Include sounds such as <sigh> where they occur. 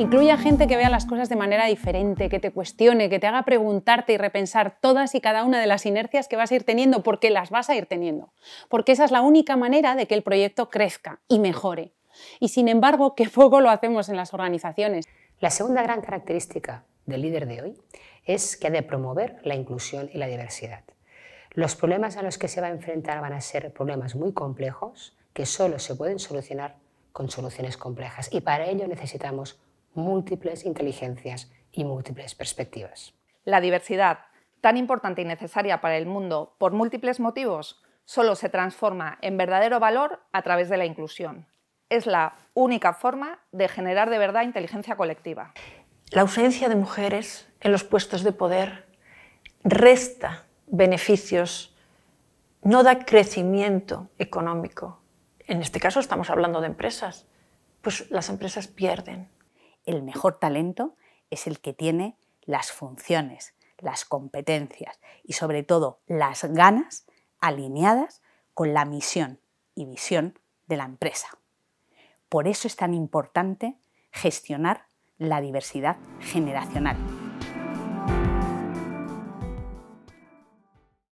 Incluya a gente que vea las cosas de manera diferente, que te cuestione, que te haga preguntarte y repensar todas y cada una de las inercias que vas a ir teniendo, porque las vas a ir teniendo. Porque esa es la única manera de que el proyecto crezca y mejore. Y sin embargo, qué <laughs> poco lo hacemos en las organizaciones. La segunda gran característica del líder de hoy es que ha de promover la inclusión y la diversidad. Los problemas a los que se va a enfrentar van a ser problemas muy complejos que solo se pueden solucionar con soluciones complejas y para ello necesitamos múltiples inteligencias y múltiples perspectivas. La diversidad, tan importante y necesaria para el mundo por múltiples motivos, solo se transforma en verdadero valor a través de la inclusión. Es la única forma de generar de verdad inteligencia colectiva. La ausencia de mujeres en los puestos de poder resta beneficios, no da crecimiento económico. En este caso estamos hablando de empresas, pues las empresas pierden el mejor talento es el que tiene las funciones, las competencias y sobre todo las ganas alineadas con la misión y visión de la empresa. Por eso es tan importante gestionar la diversidad generacional.